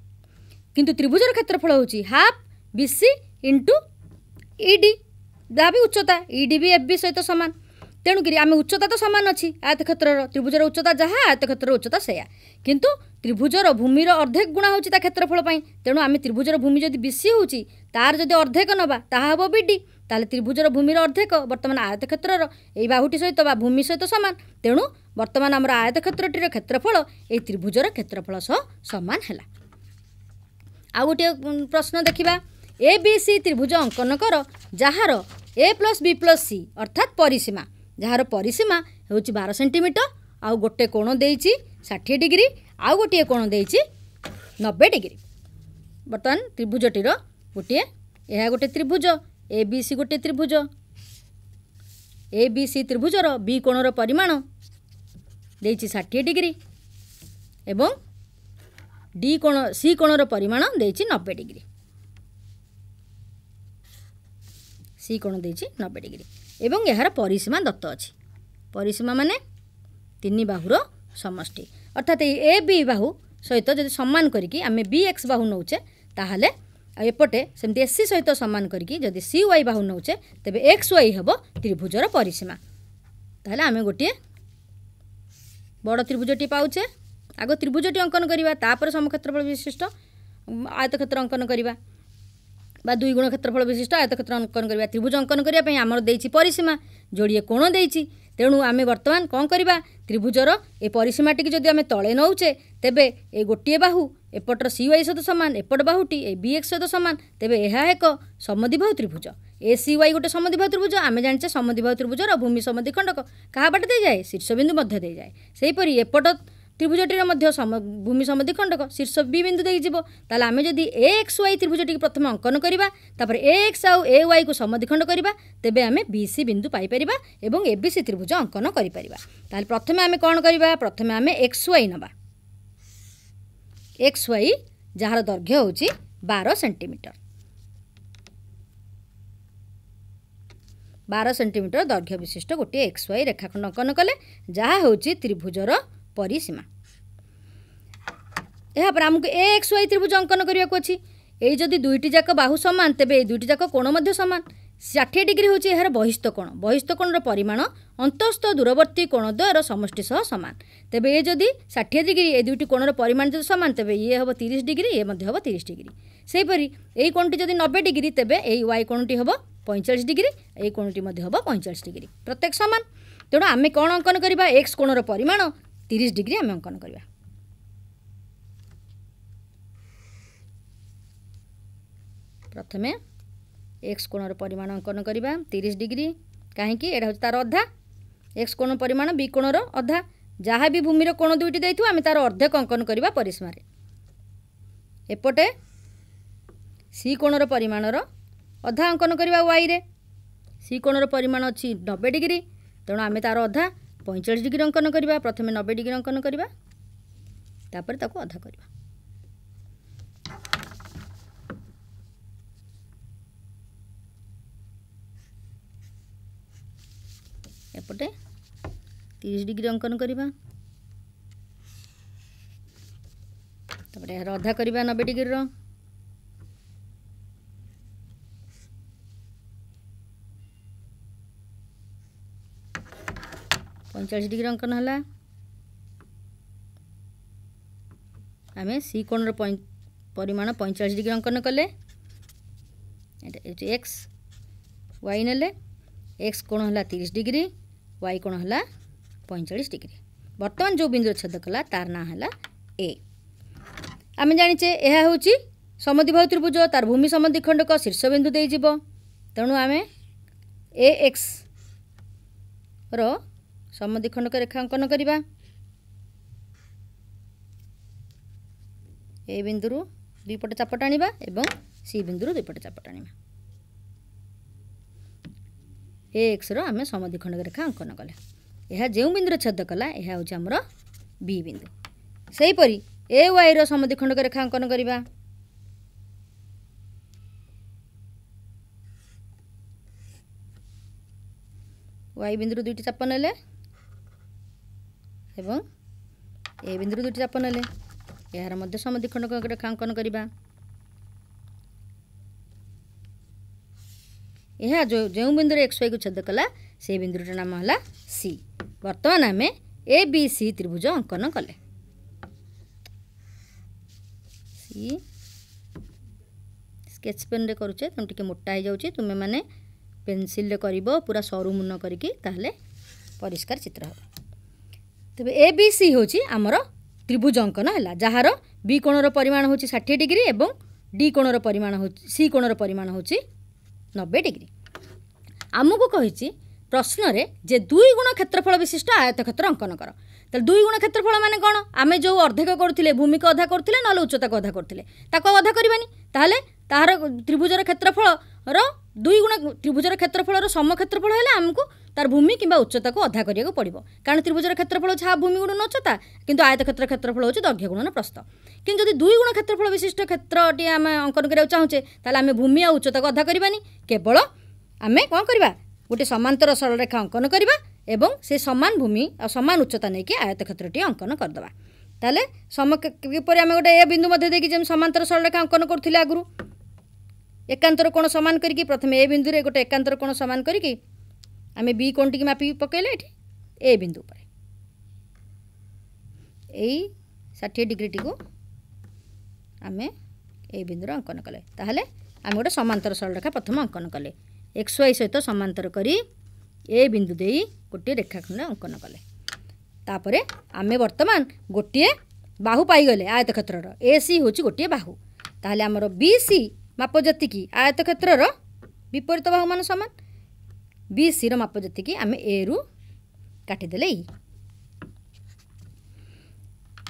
କିନ୍ତୁ ତ୍ରିଭୁଜର କ୍ଷେତ୍ରଫଳ ହେଉଛି ହାଫ୍ বিসি ইন্টু ইডি ଯାହା ବି ଉଚ୍ଚତା ଇଡି ବି ଏଫ୍ ବି ସହିତ ସମାନ ତେଣୁକରି ଆମେ ଉଚ୍ଚତା ତ ସମାନ ଅଛି ଆୟତ କ୍ଷେତ୍ରର ତ୍ରିଭୁଜର ଉଚ୍ଚତା ଯାହା ଆୟତ କ୍ଷେତ୍ରର ଉଚ୍ଚତା ସେୟା କିନ୍ତୁ ତ୍ରିଭୁଜର ଭୂମିର ଅର୍ଦ୍ଧେକ ଗୁଣା ହେଉଛି ତା କ୍ଷେତ୍ରଫଳ ପାଇଁ ତେଣୁ ଆମେ ତ୍ରିଭୁଜର ଭୂମି ଯଦି ବିସି ହେଉଛି ତାର ଯଦି ଅର୍ଦ୍ଧେକ ନେବା ତାହା ହେବ ବିଡି ତାହେଲେ ତ୍ରିଭୁଜର ଭୂମିର ଅର୍ଦ୍ଧେକ ବର୍ତ୍ତମାନ ଆୟତ କ୍ଷେତ୍ରର ଏଇ ବାହୁଟି ସହିତ ବା ଭୂମି ସହିତ ସମାନ ତେଣୁ ବର୍ତ୍ତମାନ ଆମର ଆୟତ କ୍ଷେତ୍ରଟିର କ୍ଷେତ୍ରଫଳ ଏହି ତ୍ରିଭୁଜର କ୍ଷେତ୍ରଫଳ ସହ ସମାନ ହେଲା ଆଉ ଗୋଟିଏ ପ୍ରଶ୍ନ ଦେଖିବା ଏ ବି ସି ତ୍ରିଭୁଜ ଅଙ୍କନ କର ଯାହାର A plus B plus C ଅର୍ଥାତ୍ ପରିସୀମା ଯାହାର ପରିସୀମା ହେଉଛି ବାର ସେଣ୍ଟିମିଟର ଆଉ ଗୋଟେ କୋଣ ଦେଇଛି ଷାଠିଏ ଡିଗ୍ରୀ ଆଉ ଗୋଟିଏ କୋଣ ଦେଇଛି ନବେ ଡିଗ୍ରୀ ବର୍ତ୍ତମାନ ତ୍ରିଭୁଜଟିର ଗୋଟିଏ ଏହା ଗୋଟିଏ ତ୍ରିଭୁଜ ଏ ବି ସି ଗୋଟିଏ ତ୍ରିଭୁଜ ଏ ବି ସି ତ୍ରିଭୁଜର ବି କୋଣର ପରିମାଣ ଦେଇଛି ଷାଠିଏ ଡିଗ୍ରୀ ଏବଂ ଡି କୋଣ ସି କୋଣର ପରିମାଣ ଦେଇଛି ନବେ ଡିଗ୍ରୀ ସି କୋଣ ଦେଇଛି ନବେ ଡିଗ୍ରୀ ଏବଂ ଏହାର ପରିସୀମା ଦତ୍ତ ଅଛି ପରିସୀମା ମାନେ ତିନି ବାହୁର ସମଷ୍ଟି ଅର୍ଥାତ ଏଇ ଏ ବି ବାହୁ ସହିତ ଯଦି ସମାନ କରିକି ଆମେ ବି ଏକ୍ସ ବାହୁ ନେଉଛେ ତାହେଲେ ଆଉ ଏପଟେ ସେମିତି ଏସ୍ ସି ସହିତ ସମାନ କରିକି ଯଦି ସି ୱାଇ ବାହୁ ନେଉଛେ ତେବେ ଏକ୍ସ ୱାଇ ହେବ ତ୍ରିଭୁଜର ପରିସୀମା ତାହେଲେ ଆମେ ଗୋଟିଏ ବଡ଼ ତ୍ରିଭୁଜଟିଏ ପାଉଛେ ଆଗ ତ୍ରିଭୁଜଟି ଅଙ୍କନ କରିବା ତାପରେ ସମକ୍ଷେତ୍ରଫଳ ବିଶିଷ୍ଟ ଆୟତକ୍ଷେତ୍ର ଅଙ୍କନ କରିବା ବା ଦୁଇ ଗୁଣ କ୍ଷେତ୍ରଫଳ ବିଶିଷ୍ଟ ଆୟତକ୍ଷେତ୍ର ଅଙ୍କନ କରିବା ତ୍ରିଭୁଜ ଅଙ୍କନ କରିବା ପାଇଁ ଆମର ଦେଇଛି ପରିସୀମା ଯୋଡ଼ିଏ କୋଣ ଦେଇଛି ତେଣୁ ଆମେ ବର୍ତ୍ତମାନ କ'ଣ କରିବା ତ୍ରିଭୁଜର ଏ ପରିସୀମାଟିକି ଯଦି ଆମେ ତଳେ ନେଉଛେ ତେବେ ଏ ଗୋଟିଏ ବାହୁ ଏପଟର ସି ୱାଇ ସହିତ ସମାନ ଏପଟ ବାହୁଟି ଏ ବି ଏକ୍ସ ସହିତ ସମାନ ତେବେ ଏହା ଏକ ସମଧିବାହୁ ତ୍ରିଭୁଜ ଏ ସି ୱାଇ ଗୋଟେ ସମଧିବାହୁ ତ୍ରିଭୁଜ ଆମେ ଜାଣିଛେ ସମଧିବାହୁ ତ୍ରିଭୁଜର ଭୂମି ସମଧି ଖଣ୍ଡକ କାହା ବାଟ ଦେଇଯାଏ ଶୀର୍ଷବିନ୍ଦୁ ମଧ୍ୟ ଦେଇଯାଏ ସେହିପରି ଏପଟ ତ୍ରିଭୁଜଟିର ମଧ୍ୟ ଭୂମି ସମଧି ଖଣ୍ଡକ ଶୀର୍ଷ ବି ବିନ୍ଦୁ ଦେଇଯିବ ତାହେଲେ ଆମେ ଯଦି ଏ ଏକ୍ସ ୱାଇ ତ୍ରିଭୁଜଟିକୁ ପ୍ରଥମେ ଅଙ୍କନ କରିବା ତାପରେ ଏ ଏକ୍ସ ଆଉ ଏ ୱାଇକୁ ସମଧି ଖଣ୍ଡ କରିବା ତେବେ ଆମେ ବି ସି ବିନ୍ଦୁ ପାଇପାରିବା ଏବଂ ଏ ବି ସି ତ୍ରିଭୁଜ ଅଙ୍କନ କରିପାରିବା ତାହେଲେ ପ୍ରଥମେ ଆମେ କ'ଣ କରିବା ପ୍ରଥମେ ଆମେ ଏକ୍ସ ୱାଇ ନେବା ଏକ୍ସ ୱାଇ ଯାହାର ଦୈର୍ଘ୍ୟ ହେଉଛି ବାର ସେଣ୍ଟିମିଟର ବାର ସେଣ୍ଟିମିଟର ଦୈର୍ଘ୍ୟ ବିଶିଷ୍ଟ ଗୋଟିଏ ଏକ୍ସ ୱାଇ ରେଖାଖଣ୍ଡ ଅଙ୍କନ କଲେ ଯାହା ହେଉଛି ତ୍ରିଭୁଜର ପରିସୀମା ଏହାପରେ ଆମକୁ ଏ ଏକ୍ସ ୱାଇ ତ୍ରିଭୁଜ ଅଙ୍କନ କରିବାକୁ ଅଛି ଏଇ ଯଦି ଦୁଇଟି ଯାକ ବାହୁ ସମାନ ତେବେ ଏଇ ଦୁଇଟି ଯାକ କୋଣ ମଧ୍ୟ ସମାନ ଷାଠିଏ ଡିଗ୍ରୀ ହେଉଛି ଏହାର ବହିସ୍ଥ କୋଣ ବହିସ୍ଥ କୋଣର ପରିମାଣ ଅନ୍ତଃସ୍ଥ ଦୂରବର୍ତ୍ତୀ କୋଣ ଦ୍ୱୟର ସମଷ୍ଟି ସହ ସମାନ ତେବେ ଏ ଯଦି ଷାଠିଏ ଡିଗ୍ରୀ ଏ ଦୁଇଟି କୋଣର ପରିମାଣ ଯଦି ସମାନ ତେବେ ଇଏ ହେବ ତିରିଶ ଡିଗ୍ରୀ ଇଏ ମଧ୍ୟ ହେବ ତିରିଶ ଡିଗ୍ରୀ ସେହିପରି ଏଇ କୋଣଟି ଯଦି ନବେ ଡିଗ୍ରୀ ତେବେ ଏଇ ୱାଇ କୋଣଟି ହେବ ପଇଁଚାଳିଶ ଡିଗ୍ରୀ ଏଇ କୋଣଟି ମଧ୍ୟ ହେବ ପଇଁଚାଳିଶ ଡିଗ୍ରୀ ପ୍ରତ୍ୟେକ ସମାନ ତେଣୁ ଆମେ କ'ଣ ଅଙ୍କନ କରିବା ଏକ୍ସ କୋଣର ପରିମାଣ ତିରିଶ ଡିଗ୍ରୀ ଆମେ ଅଙ୍କନ କରିବା ପ୍ରଥମେ ଏକ୍ସ କୋଣର ପରିମାଣ ଅଙ୍କନ କରିବା ତିରିଶ ଡିଗ୍ରୀ କାହିଁକି ଏଇଟା ହେଉଛି ତା'ର ଅଧା ଏକ୍ସ କୋଣ ପରିମାଣ ବି କୋଣର ଅଧା ଯାହା ବି ଭୂମିର କୋଣ ଦୁଇଟି ଦେଇଥିବ ଆମେ ତା'ର ଅର୍ଦ୍ଧେକ ଅଙ୍କନ କରିବା ପରିସ୍ମାରେ ଏପଟେ ସି କୋଣର ପରିମାଣର ଅଧା ଅଙ୍କନ କରିବା ୱାଇରେ ସି କୋଣର ପରିମାଣ ଅଛି ନବେ ଡିଗ୍ରୀ ତେଣୁ ଆମେ ତା'ର ଅଧା ପଇଁଚାଳିଶ ଡିଗ୍ରୀ ଅଙ୍କନ କରିବା ପ୍ରଥମେ ନବେ ଡିଗ୍ରୀ ଅଙ୍କନ କରିବା ତାପରେ ତାକୁ ଅଧା କରିବା ଏପଟେ ତିରିଶ ଡିଗ୍ରୀ ଅଙ୍କନ କରିବା ତାପରେ ଏହାର ଅଧା କରିବା ନବେ ଡିଗ୍ରୀର ପଇଁଚାଳିଶ ଡିଗ୍ରୀ ଅଙ୍କନ ହେଲା ଆମେ ସି କୋଣର ପରିମାଣ ପଇଁଚାଳିଶ ଡିଗ୍ରୀ ଅଙ୍କନ କଲେ ଏଇଟା ହେଉଛି ଏକ୍ସ ୱାଇ ନେଲେ ଏକ୍ସ କୋଣ ହେଲା ତିରିଶ ଡିଗ୍ରୀ ୱାଇ କୋଣ ହେଲା ପଇଁଚାଳିଶ ଡିଗ୍ରୀ ବର୍ତ୍ତମାନ ଯେଉଁ ବିନ୍ଦୁର ଛେଦ କଲା ତାର ନାଁ ହେଲା ଏ ଆମେ ଜାଣିଛେ ଏହା ହେଉଛି ସମଦ୍ୱିବାହୁ ତ୍ରିଭୁଜ ତାର ଭୂମି ସମଦ୍ୱିଖଣ୍ଡକ ଶୀର୍ଷବିନ୍ଦୁ ଦେଇଯିବ ତେଣୁ ଆମେ ଏ ଏକ୍ସର ସମଦି ଖଣ୍ଡକ ରେଖା ଅଙ୍କନ କରିବା ଏ ବିନ୍ଦୁରୁ ଦୁଇପଟ ଚାପ ଟାଣିବା ଏବଂ ସି ବିନ୍ଦୁରୁ ଦୁଇପଟ ଚାପ ଟାଣିବା ଏ ଏକ୍ସର ଆମେ ସମଧି ଖଣ୍ଡକ ରେଖା ଅଙ୍କନ କଲେ ଏହା ଯେଉଁ ବିନ୍ଦୁରେ ଛେଦ କଲା ଏହା ହେଉଛି ଆମର ବି ବିନ୍ଦୁ ସେହିପରି ଏ ୱାଇର ସମଧି ଖଣ୍ଡକ ରେଖା ଅଙ୍କନ କରିବା ୱାଇ ବିନ୍ଦୁରୁ ଦୁଇଟି ଚାପ ନେଲେ ଏବଂ ଏ ବିନ୍ଦୁରୁ ଦୁଇଟି ଚାପ ନେଲେ ଏହାର ମଧ୍ୟ ସମଧିକ୍ଷଣକ ରେଖାଙ୍କନ କରିବା ଏହା ଯେଉଁ ଯେଉଁ ବିନ୍ଦୁରେ ଏକ୍ସ ୱାଇକୁ ଛେଦ କଲା ସେହି ବିନ୍ଦୁଟିର ନାମ ହେଲା ସି ବର୍ତ୍ତମାନ ଆମେ ଏ ବି ସି ତ୍ରିଭୁଜ ଅଙ୍କନ କଲେ ସି ସ୍କେଚ୍ ପେନ୍ରେ କରୁଛେ ତେଣୁ ଟିକିଏ ମୋଟା ହୋଇଯାଉଛି ତୁମେମାନେ ପେନସିଲ୍ରେ କରିବ ପୁରା ସରୁମୁନ କରିକି ତାହେଲେ ପରିଷ୍କାର ଚିତ୍ର ହେବ ତେବେ ଏ ବି ସି ହେଉଛି ଆମର ତ୍ରିଭୁଜ ଅଙ୍କନ ହେଲା ଯାହାର ବି କୋଣର ପରିମାଣ ହେଉଛି ଷାଠିଏ ଡିଗ୍ରୀ ଏବଂ ଡି କୋଣର ପରିମାଣ ହେଉଛି ସି କୋଣର ପରିମାଣ ହେଉଛି ନବେ ଡିଗ୍ରୀ ଆମକୁ କହିଛି ପ୍ରଶ୍ନରେ ଯେ ଦୁଇ ଗୁଣ କ୍ଷେତ୍ରଫଳ ବିଶିଷ୍ଟ ଆୟତକ୍ଷେତ୍ର ଅଙ୍କନ କର ତାହେଲେ ଦୁଇ ଗୁଣ କ୍ଷେତ୍ରଫଳ ମାନେ କ'ଣ ଆମେ ଯେଉଁ ଅର୍ଧେକ କରୁଥିଲେ ଭୂମିକୁ ଅଧା କରୁଥିଲେ ନହେଲେ ଉଚ୍ଚତାକୁ ଅଧା କରୁଥିଲେ ତାକୁ ଅଧା କରିବାନି ତାହେଲେ ତାହାର ତ୍ରିଭୁଜର କ୍ଷେତ୍ରଫଳ र दुई गुण त्रिभुजर क्षेत्रफल र सम क्षेत्रफल होला आमु तार को उच्चताको अधाएको पर्ड कारण त्रिभुजर क्षेत्रफल भूमि भूमिगुण उच्चता कि आयत क्षेत्र क्षेत्रफल हुन्छ दर्घगुण र प्रस्तुत जति दुई गुण क्षेत्रफल विशिष्ट क्षेत्र टिए आम अङ्कन चाहछे ते भूमि आ उच्चताको अधा गरिानी केवल आमे कि गए समान्तर सरलेखा अङ्कन से समान भूमि समान उच्चता नि आयत क्षेत्र टे अङ्कन गरिदेवा समे गए बिन्दुमा समान्तर सरलेखा अङ्कन गर्ुले आग्र ଏକାନ୍ତର କୋଣ ସମାନ କରିକି ପ୍ରଥମେ ଏ ବିନ୍ଦୁରେ ଗୋଟେ ଏକାନ୍ତର କୋଣ ସମାନ କରିକି ଆମେ ବି କୋଣଟିକି ମାପି ପକେଇଲେ ଏଠି ଏ ବିନ୍ଦୁ ଉପରେ ଏଇ ଷାଠିଏ ଡିଗ୍ରୀଟିକୁ ଆମେ ଏ ବିନ୍ଦୁରେ ଅଙ୍କନ କଲେ ତାହେଲେ ଆମେ ଗୋଟେ ସମାନ୍ତର ସରଳରେଖା ପ୍ରଥମେ ଅଙ୍କନ କଲେ ଏକ୍ସ ୱାଇ ସହିତ ସମାନ୍ତର କରି ଏ ବିନ୍ଦୁ ଦେଇ ଗୋଟିଏ ରେଖାଖଣ୍ଡ ଅଙ୍କନ କଲେ ତାପରେ ଆମେ ବର୍ତ୍ତମାନ ଗୋଟିଏ ବାହୁ ପାଇଗଲେ ଆୟତକ୍ଷେତ୍ରର ଏ ସି ହେଉଛି ଗୋଟିଏ ବାହୁ ତାହେଲେ ଆମର ବି ସି ମାପ ଯେତିକି ଆୟତ କ୍ଷେତ୍ରର ବିପରୀତ ବାହୁମାନ ସମାନ ବି ସିର ମାପ ଯେତିକି ଆମେ ଏରୁ କାଟିଦେଲେ ଇ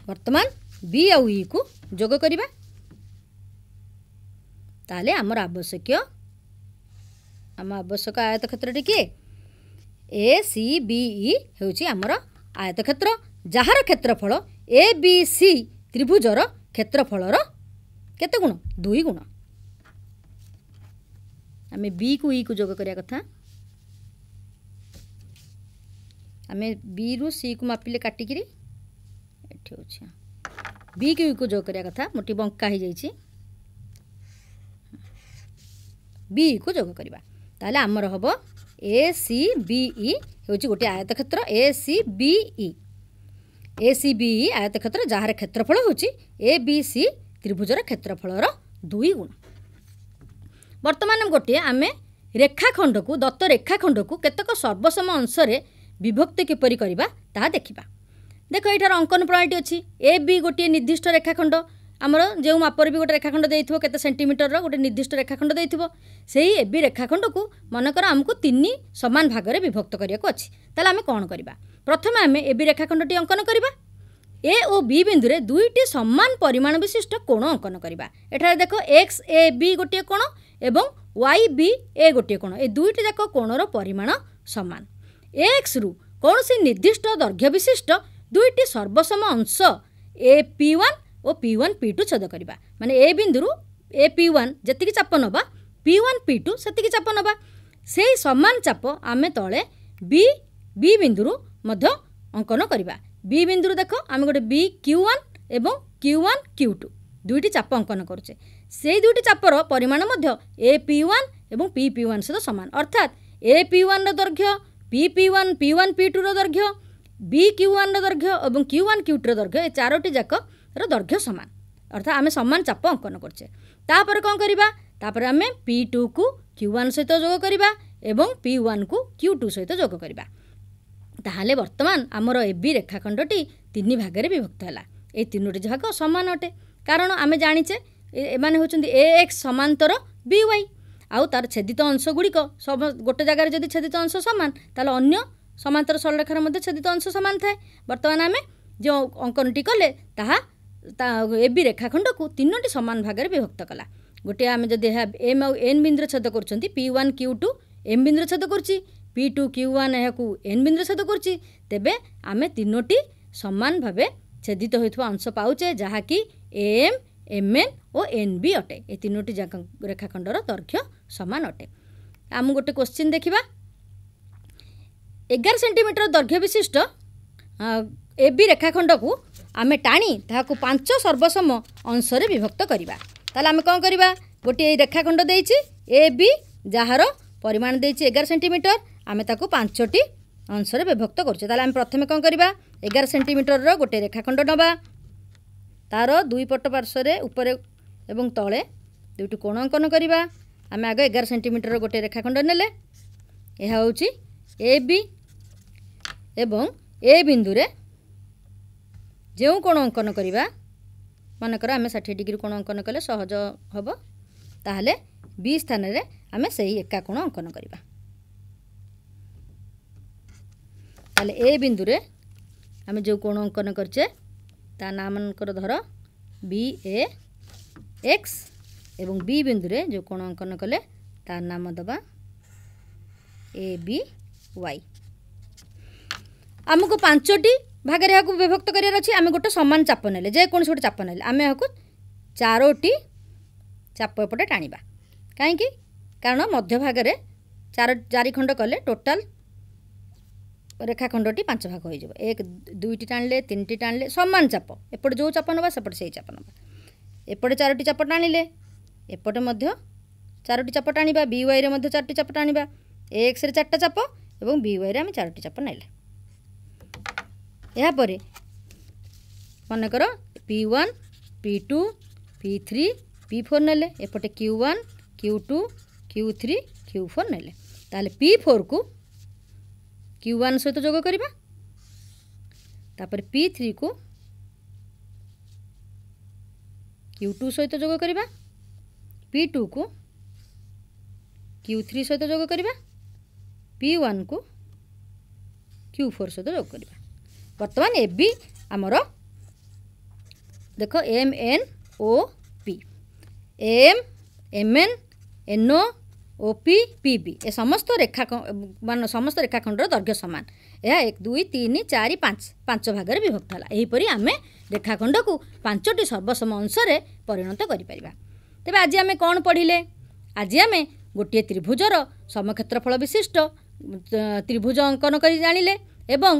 ବର୍ତ୍ତମାନ ବି ଆଉ ଇକୁ ଯୋଗ କରିବା ତାହେଲେ ଆମର ଆବଶ୍ୟକୀୟ ଆମ ଆବଶ୍ୟକ ଆୟତ କ୍ଷେତ୍ରଟି କିଏ ଏ ସି ବି ଇ ହେଉଛି ଆମର ଆୟତ କ୍ଷେତ୍ର ଯାହାର କ୍ଷେତ୍ରଫଳ ଏ ବି ସି ତ୍ରିଭୁଜର କ୍ଷେତ୍ରଫଳର କେତେ ଗୁଣ ଦୁଇ ଗୁଣ आम बी को इ को जोग करा कथा आम बी रु सी को मापिले काटिकी बी को इ को जोग करा कथा मोटे बंका हो जाए बी को जोग करवा आमर हम ए सी बी हूँ गोटे आयत क्षेत्र ए सी बी ए सी बी आयत क्षेत्र जार क्षेत्रफल हूँ ए बी सी त्रिभुजर क्षेत्रफल दुई गुण ବର୍ତ୍ତମାନ ଗୋଟିଏ ଆମେ ରେଖାଖଣ୍ଡକୁ ଦତ୍ତ ରେଖାଖଣ୍ଡକୁ କେତେକ ସର୍ବସମ ଅଂଶରେ ବିଭକ୍ତି କିପରି କରିବା ତାହା ଦେଖିବା ଦେଖ ଏଠାରେ ଅଙ୍କନ ପ୍ରଣାଳୀଟି ଅଛି ଏ ବି ଗୋଟିଏ ନିର୍ଦ୍ଦିଷ୍ଟ ରେଖାଖଣ୍ଡ ଆମର ଯେଉଁ ମାପରେ ବି ଗୋଟେ ରେଖାଖଣ୍ଡ ଦେଇଥିବ କେତେ ସେଣ୍ଟିମିଟରର ଗୋଟେ ନିର୍ଦ୍ଦିଷ୍ଟ ରେଖାଖଣ୍ଡ ଦେଇଥିବ ସେହି ଏ ବି ରେଖାଖଣ୍ଡକୁ ମନେକର ଆମକୁ ତିନି ସମାନ ଭାଗରେ ବିଭକ୍ତ କରିବାକୁ ଅଛି ତାହେଲେ ଆମେ କ'ଣ କରିବା ପ୍ରଥମେ ଆମେ ଏ ବି ରେଖାଖଣ୍ଡଟି ଅଙ୍କନ କରିବା ଏ ଓ ବି ବିନ୍ଦୁରେ ଦୁଇଟି ସମାନ ପରିମାଣ ବିଶିଷ୍ଟ କୋଣ ଅଙ୍କନ କରିବା ଏଠାରେ ଦେଖ ଏକ୍ସ ଏ ବି ଗୋଟିଏ କୋଣ ଏବଂ ୱାଇ ବି ଏ ଗୋଟିଏ କୋଣ ଏ ଦୁଇଟି ଯାକ କୋଣର ପରିମାଣ ସମାନ ଏକ୍ସରୁ କୌଣସି ନିର୍ଦ୍ଦିଷ୍ଟ ଦୈର୍ଘ୍ୟ ବିଶିଷ୍ଟ ଦୁଇଟି ସର୍ବସମ ଅଂଶ ଏ ପି ୱାନ୍ ଓ ପି ୱାନ୍ ପି ଟୁ ଛେଦ କରିବା ମାନେ ଏ ବିନ୍ଦୁରୁ ଏ ପି ୱାନ୍ ଯେତିକି ଚାପ ନେବା ପି ୱାନ୍ ପି ଟୁ ସେତିକି ଚାପ ନେବା ସେହି ସମାନ ଚାପ ଆମେ ତଳେ ବି ବି ବିନ୍ଦୁରୁ ମଧ୍ୟ ଅଙ୍କନ କରିବା ବି ବିନ୍ଦୁରୁ ଦେଖ ଆମେ ଗୋଟେ ବି କ୍ୟୁ ୱାନ୍ ଏବଂ କ୍ୟୁ ୱାନ୍ କ୍ୟୁ ଟୁ ଦୁଇଟି ଚାପ ଅଙ୍କନ କରୁଛେ ସେଇ ଦୁଇଟି ଚାପର ପରିମାଣ ମଧ୍ୟ ଏ ପି ୱାନ୍ ଏବଂ ପି ପି ୱାନ୍ ସହିତ ସମାନ ଅର୍ଥାତ୍ ଏ ପି ୱାନ୍ର ଦୈର୍ଘ୍ୟ P P one P one P ଟୁର ଦୈର୍ଘ୍ୟ ବି କ୍ୟୁ ୱାନ୍ର ଦୈର୍ଘ୍ୟ ଏବଂ କ୍ୟୁ ୱାନ୍ କ୍ୟୁ ଟୁର ଦୈର୍ଘ୍ୟ ଏ ଚାରୋଟି ଯାକର ଦୈର୍ଘ୍ୟ ସମାନ ଅର୍ଥାତ୍ ଆମେ ସମାନ ଚାପ ଅଙ୍କନ କରୁଛେ ତାପରେ କ'ଣ କରିବା ତାପରେ ଆମେ ପି ଟୁକୁ କ୍ୟୁ ୱାନ୍ ସହିତ ଯୋଗ କରିବା ଏବଂ ପି ୱାନ୍କୁ କ୍ୟୁ ଟୁ ସହିତ ଯୋଗ କରିବା ତାହେଲେ ବର୍ତ୍ତମାନ ଆମର ଏ ବି ରେଖାଖଣ୍ଡଟି ତିନି ଭାଗରେ ବିଭକ୍ତ ହେଲା ଏଇ ତିନୋଟି ଭାଗ ସମାନ ଅଟେ କାରଣ ଆମେ ଜାଣିଛେ ଏମାନେ ହେଉଛନ୍ତି ଏ ଏକ୍ସ ସମାନ୍ତର ବି ୱାଇ ଆଉ ତା'ର ଛେଦିତ ଅଂଶଗୁଡ଼ିକ ଗୋଟେ ଜାଗାରେ ଯଦି ଛେଦିତ ଅଂଶ ସମାନ ତାହେଲେ ଅନ୍ୟ ସମାନ୍ତର ସରଳରେଖାର ମଧ୍ୟ ଛେଦିତ ଅଂଶ ସମାନ ଥାଏ ବର୍ତ୍ତମାନ ଆମେ ଯେଉଁ ଅଙ୍କନଟି କଲେ ତାହା ଏ ବି ରେଖାଖଣ୍ଡକୁ ତିନୋଟି ସମାନ ଭାଗରେ ବିଭକ୍ତ କଲା ଗୋଟିଏ ଆମେ ଯଦି ଏହା ଏମ୍ ଆଉ ଏନ୍ ବିନ୍ଦୁରେ ଛେଦ କରୁଛନ୍ତି P one Q two M ବିନ୍ଦୁରେ ଛେଦ କରୁଛି ପି ଟୁ କ୍ୟୁ ୱାନ୍ ଏହାକୁ ଏନ୍ ବିନ୍ଦୁରେ ଛେଦ କରୁଛି ତେବେ ଆମେ ତିନୋଟି ସମାନ ଭାବେ ଛେଦିତ ହୋଇଥିବା ଅଂଶ ପାଉଛେ ଯାହାକି ଏମ୍ ଏମ୍ ଏନ୍ ଓ ଏନ୍ ବି ଅଟେ ଏ ତିନୋଟି ଯାକ ରେଖାଖଣ୍ଡର ଦୈର୍ଘ୍ୟ ସମାନ ଅଟେ ଆମକୁ ଗୋଟେ କୋଶ୍ଚିନ୍ ଦେଖିବା ଏଗାର ସେଣ୍ଟିମିଟର ଦୈର୍ଘ୍ୟ ବିଶିଷ୍ଟ ଏ ବି ରେଖାଖଣ୍ଡକୁ ଆମେ ଟାଣି ତାହାକୁ ପାଞ୍ଚ ସର୍ବସମ ଅଂଶରେ ବିଭକ୍ତ କରିବା ତାହେଲେ ଆମେ କ'ଣ କରିବା ଗୋଟିଏ ରେଖାଖଣ୍ଡ ଦେଇଛି ଏ ବି ଯାହାର ପରିମାଣ ଦେଇଛି ଏଗାର ସେଣ୍ଟିମିଟର ଆମେ ତାକୁ ପାଞ୍ଚଟି ଅଂଶରେ ବିଭକ୍ତ କରୁଛେ ତାହେଲେ ଆମେ ପ୍ରଥମେ କ'ଣ କରିବା ଏଗାର ସେଣ୍ଟିମିଟରର ଗୋଟିଏ ରେଖାଖଣ୍ଡ ନେବା ତା'ର ଦୁଇ ପଟ ପାର୍ଶ୍ୱରେ ଉପରେ ଏବଂ ତଳେ ଦୁଇଟି କୋଣ ଅଙ୍କନ କରିବା ଆମେ ଆଗ ଏଗାର ସେଣ୍ଟିମିଟରର ଗୋଟିଏ ରେଖାଖଣ୍ଡ ନେଲେ ଏହା ହେଉଛି ଏ ବି ଏବଂ ଏ ବିନ୍ଦୁରେ ଯେଉଁ କୋଣ ଅଙ୍କନ କରିବା ମନେକର ଆମେ ଷାଠିଏ ଡିଗ୍ରୀ କୋଣ ଅଙ୍କନ କଲେ ସହଜ ହେବ ତାହେଲେ ବି ସ୍ଥାନରେ ଆମେ ସେଇ ଏକା କୋଣ ଅଙ୍କନ କରିବା তাহলে এই বিন্দুরে আমি যে কোণ অঙ্কন করছে তা নামকর ধর বি এ এক্স এবং বি বিন্দুরে যে কোণ অঙ্কন কলে তার নাম দেবা এ বি ওয়াই ଆମକୁ ପାଞ୍ଚଟି ଭାଗରେ ଏହାକୁ ବିଭକ୍ତ କରିବାର ଅଛି ଆମେ ଗୋଟେ ସମାନ ଚାପ ନେଲେ ଯେକୌଣସି ଗୋଟେ ଚାପ ନେଲେ ଆମେ ଏହାକୁ ଚାରୋଟି ଚାପ ଏପଟେ ଟାଣିବା କାହିଁକି କାରଣ ମଧ୍ୟ ଭାଗରେ ଚାରି ଚାରିଖଣ୍ଡ କଲେ ଟୋଟାଲ୍ রেখাখণ্ডটি পাঁচ ভাগ হয়ে যাব এক দুইটি টানলে তিনটি টানলে সমান চাপ এপটে যে চাপ নেবা সেপটে সেই চাপ নেবা এপটে চারোটি চাপ টানিলে এপটে মধ্য চারোটি চাপ টানিবা বি ওয়াইরে মধ্য চারোটি চাপ টানিবা এ এক্সরে চারটা চাপ এবং বি ওয়াইরে আমি চারোটি চাপ নেলে এরপরে মনে কর P one P two P three P four নেলে এপটে Q one Q two Q three Q four নেলে তাহলে পি ফোরকু क्यू वन सहित जोग करवा पी थ्री को क्यू टू सहित जोग करवा पी टू को क्यू थ्री सहित जोग करवा पी वन को क्यू फोर सहित जोग करवा बर्तमान ए बी आमर देख M N O P M M N NO ଓ ପି ପି ବି ଏ ସମସ୍ତ ରେଖା ମାନେ ସମସ୍ତ ରେଖାଖଣ୍ଡର ଦୈର୍ଘ୍ୟ ସମାନ ଏହା ଏକ ଦୁଇ ତିନି ଚାରି ପାଞ୍ଚ ପାଞ୍ଚ ଭାଗରେ ବିଭକ୍ତ ହେଲା ଏହିପରି ଆମେ ରେଖାଖଣ୍ଡକୁ ପାଞ୍ଚଟି ସର୍ବସମ ଅଂଶରେ ପରିଣତ କରିପାରିବା ତେବେ ଆଜି ଆମେ କ'ଣ ପଢ଼ିଲେ ଆଜି ଆମେ ଗୋଟିଏ ତ୍ରିଭୁଜର ସମକ୍ଷେତ୍ରଫଳ ବିଶିଷ୍ଟ ତ୍ରିଭୁଜ ଅଙ୍କନ କରି ଜାଣିଲେ ଏବଂ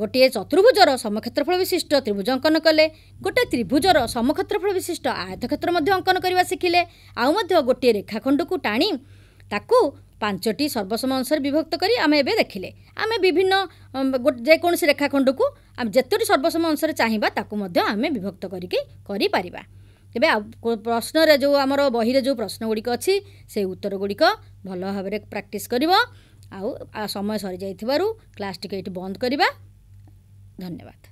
ଗୋଟିଏ ଚତୁର୍ଭୁଜର ସମକ୍ଷେତ୍ରଫଳ ବିଶିଷ୍ଟ ତ୍ରିଭୁଜ ଅଙ୍କନ କଲେ ଗୋଟିଏ ତ୍ରିଭୁଜର ସମକ୍ଷେତ୍ରଫଳ ବିଶିଷ୍ଟ ଆୟତକ୍ଷେତ୍ର ମଧ୍ୟ ଅଙ୍କନ କରିବା ଶିଖିଲେ ଆଉ ମଧ୍ୟ ଗୋଟିଏ ରେଖାଖଣ୍ଡକୁ ଟାଣି ତାକୁ ପାଞ୍ଚଟି ସର୍ବସମ ଅନୁସାରେ ବିଭକ୍ତ କରି ଆମେ ଏବେ ଦେଖିଲେ ଆମେ ବିଭିନ୍ନ ଯେକୌଣସି ରେଖାଖଣ୍ଡକୁ ଆମେ ଯେତୋଟି ସର୍ବସମ ଅନୁସାରେ ଚାହିଁବା ତାକୁ ମଧ୍ୟ ଆମେ ବିଭକ୍ତ କରିକି କରିପାରିବା ତେବେ ଆଉ ପ୍ରଶ୍ନରେ ଯେଉଁ ଆମର ବହିରେ ଯେଉଁ ପ୍ରଶ୍ନ ଗୁଡ଼ିକ ଅଛି ସେ ଉତ୍ତର ଗୁଡ଼ିକ ଭଲ ଭାବରେ ପ୍ରାକ୍ଟିସ୍ କରିବ ଆଉ ସମୟ ସରିଯାଇଥିବାରୁ କ୍ଲାସ୍ଟିକୁ ଏଇଠି ବନ୍ଦ କରିବା ଧନ୍ୟବାଦ